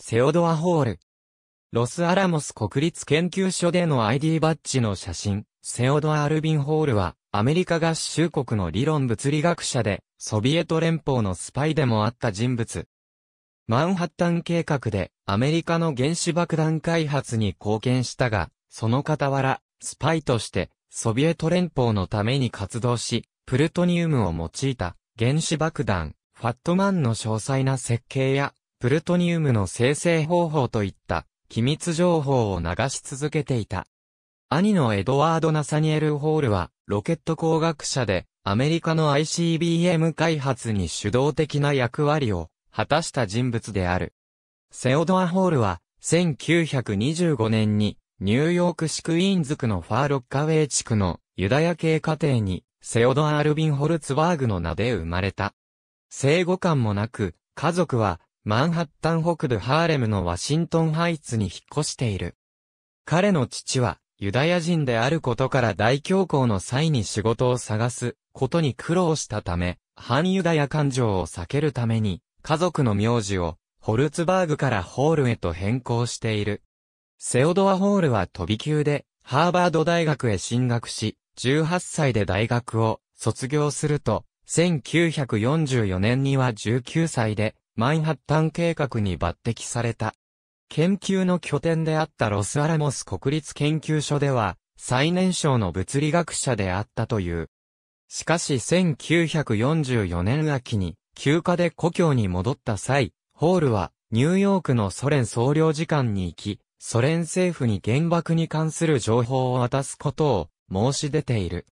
セオドア・ホール。ロスアラモス国立研究所での ID バッジの写真、セオドア・アルビン・ホールは、アメリカ合衆国の理論物理学者で、ソビエト連邦のスパイでもあった人物。マンハッタン計画で、アメリカの原子爆弾開発に貢献したが、その傍ら、スパイとして、ソビエト連邦のために活動し、プルトニウムを用いた、原子爆弾、ファットマンの詳細な設計や、プルトニウムの生成方法といった機密情報を流し続けていた。兄のエドワード・ナサニエル・ホールは、ロケット工学者で、アメリカの ICBM 開発に主導的な役割を果たした人物である。セオドア・ホールは、1925年に、ニューヨーク市クイーンズ区のファーロッカウェイ地区のユダヤ系家庭に、セオドア・アルビン・ホルツバーグの名で生まれた。生後感もなく、家族はマンハッタン北部ハーレムのワシントンハイツに引っ越している。彼の父は、ユダヤ人であることから大恐慌の際に仕事を探すことに苦労したため、反ユダヤ感情を避けるために、家族の名字を、ホルツバーグからホールへと変更している。セオドア・ホールは飛び級で、ハーバード大学へ進学し、18歳で大学を卒業すると、1944年には19歳で、マインハッタン計画に抜擢された。研究の拠点であったロスアラモス国立研究所では、最年少の物理学者であったという。しかし1944年秋に、休暇で故郷に戻った際、ホールはニューヨークのソ連総領事館に行き、ソ連政府に原爆に関する情報を渡すことを申し出ている。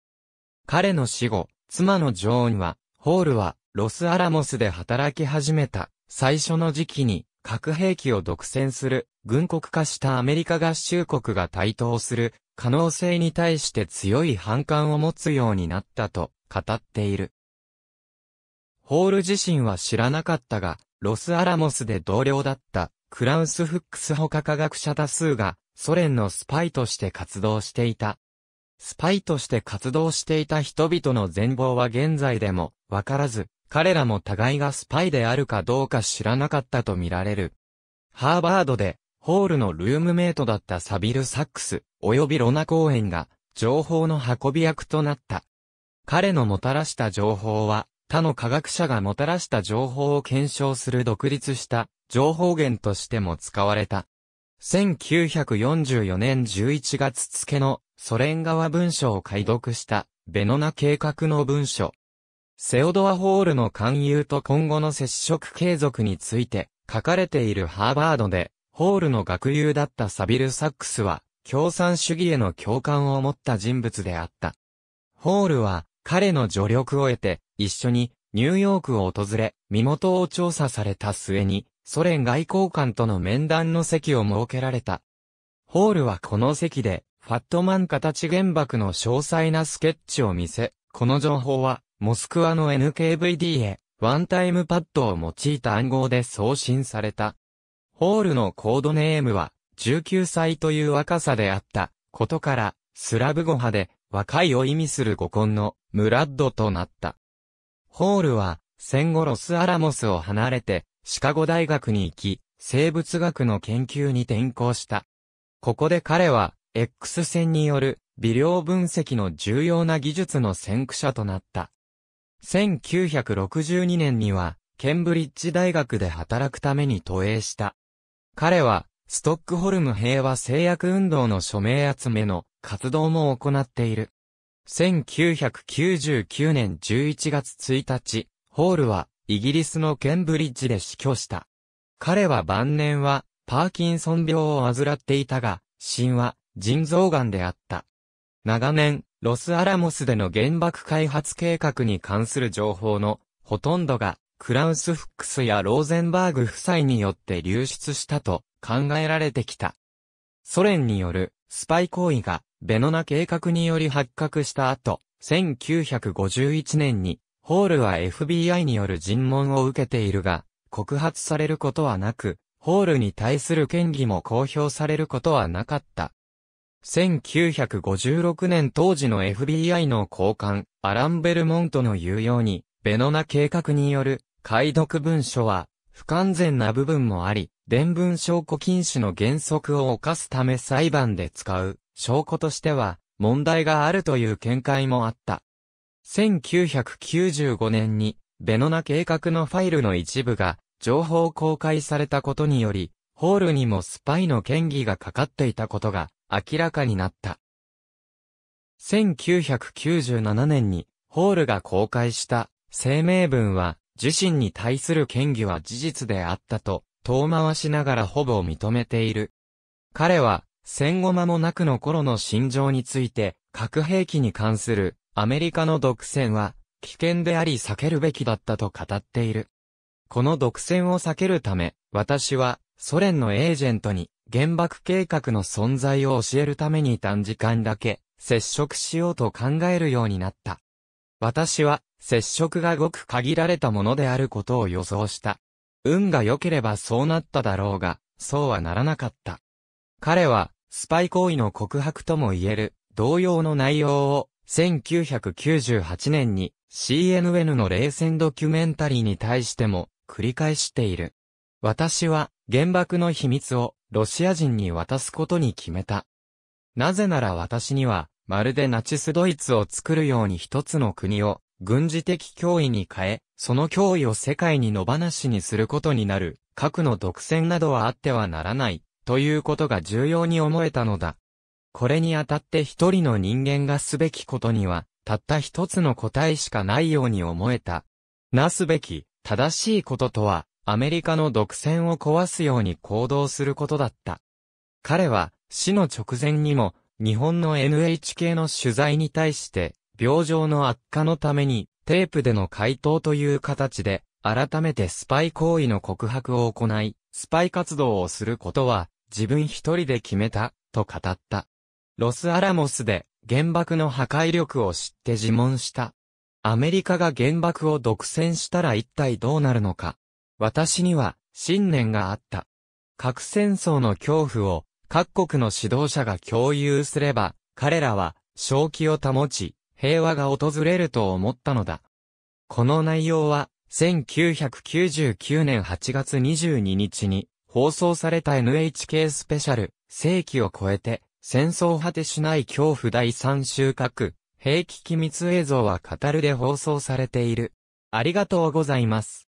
彼の死後、妻のジョーンは、ホールはロスアラモスで働き始めた最初の時期に核兵器を独占する軍国化したアメリカ合衆国が台頭する可能性に対して強い反感を持つようになったと語っている。ホール自身は知らなかったが、ロスアラモスで同僚だったクラウス・フックス他科学者多数がソ連のスパイとして活動していた。スパイとして活動していた人々の全貌は現在でもわからず、彼らも互いがスパイであるかどうか知らなかったと見られる。ハーバードで、ホールのルームメイトだったサビル・サックス、及びロナ・公園が、情報の運び役となった。彼のもたらした情報は、他の科学者がもたらした情報を検証する独立した情報源としても使われた。1944年11月付のソ連側文書を解読したベノナ計画の文書。セオドア・ホールの勧誘と今後の接触継続について書かれているハーバードで、ホールの学友だったサビル・サックスは、共産主義への共感を持った人物であった。ホールは、彼の助力を得て、一緒にニューヨークを訪れ、身元を調査された末に、ソ連外交官との面談の席を設けられた。ホールはこの席で、ファットマン形原爆の詳細なスケッチを見せ、この情報は、モスクワの NKVD へ、ワンタイムパッドを用いた暗号で送信された。ホールのコードネームは、19歳という若さであった、ことから、スラブ語派で、若いを意味する語根の、ムラッドとなった。ホールは、戦後ロスアラモスを離れて、シカゴ大学に行き、生物学の研究に転校した。ここで彼は、X 線による微量分析の重要な技術の先駆者となった。1962年には、ケンブリッジ大学で働くために渡英した。彼は、ストックホルム平和制約運動の署名集めの活動も行っている。1999年11月1日、ホールはイギリスのケンブリッジで死去した。彼は晩年はパーキンソン病を患っていたが、死因は腎臓癌であった。長年、ロスアラモスでの原爆開発計画に関する情報のほとんどがクラウス・フックスやローゼンバーグ夫妻によって流出したと考えられてきた。ソ連によるスパイ行為がベノナ計画により発覚した後、1951年にホールは FBI による尋問を受けているが、告発されることはなく、ホールに対する権疑も公表されることはなかった。1956年当時の FBI の高官、アラン・ベルモントの言うように、ベノナ計画による解読文書は不完全な部分もあり、伝文証拠禁止の原則を犯すため裁判で使う証拠としては問題があるという見解もあった。1995年にベノナ計画のファイルの一部が情報公開されたことにより、ホールにもスパイの嫌疑がかかっていたことが明らかになった。1997年にホールが公開した声明文は自身に対する嫌疑は事実であったと遠回しながらほぼ認めている。彼は戦後間もなくの頃の心情について核兵器に関するアメリカの独占は危険であり避けるべきだったと語っている。この独占を避けるため、私はソ連のエージェントに原爆計画の存在を教えるために短時間だけ接触しようと考えるようになった。私は接触がごく限られたものであることを予想した。運が良ければそうなっただろうが、そうはならなかった。彼は、スパイ行為の告白とも言える、同様の内容を、1998年に CNN の冷戦ドキュメンタリーに対しても繰り返している。私は原爆の秘密をロシア人に渡すことに決めた。なぜなら私には、まるでナチスドイツを作るように一つの国を、軍事的脅威に変え、その脅威を世界に野放しにすることになる、核の独占などはあってはならない、ということが重要に思えたのだ。これにあたって一人の人間がすべきことには、たった一つの答えしかないように思えた。なすべき、正しいこととは、アメリカの独占を壊すように行動することだった。彼は死の直前にも日本の NHK の取材に対して病状の悪化のためにテープでの回答という形で改めてスパイ行為の告白を行い、スパイ活動をすることは自分一人で決めたと語った。ロスアラモスで原爆の破壊力を知って自問した。アメリカが原爆を独占したら一体どうなるのか。私には信念があった。核戦争の恐怖を各国の指導者が共有すれば、彼らは正気を保ち、平和が訪れると思ったのだ。この内容は、1999年8月22日に放送された NHK スペシャル、世紀を超えて、戦争果てしない恐怖第3収穫、兵器機密映像は語るで放送されている。ありがとうございます。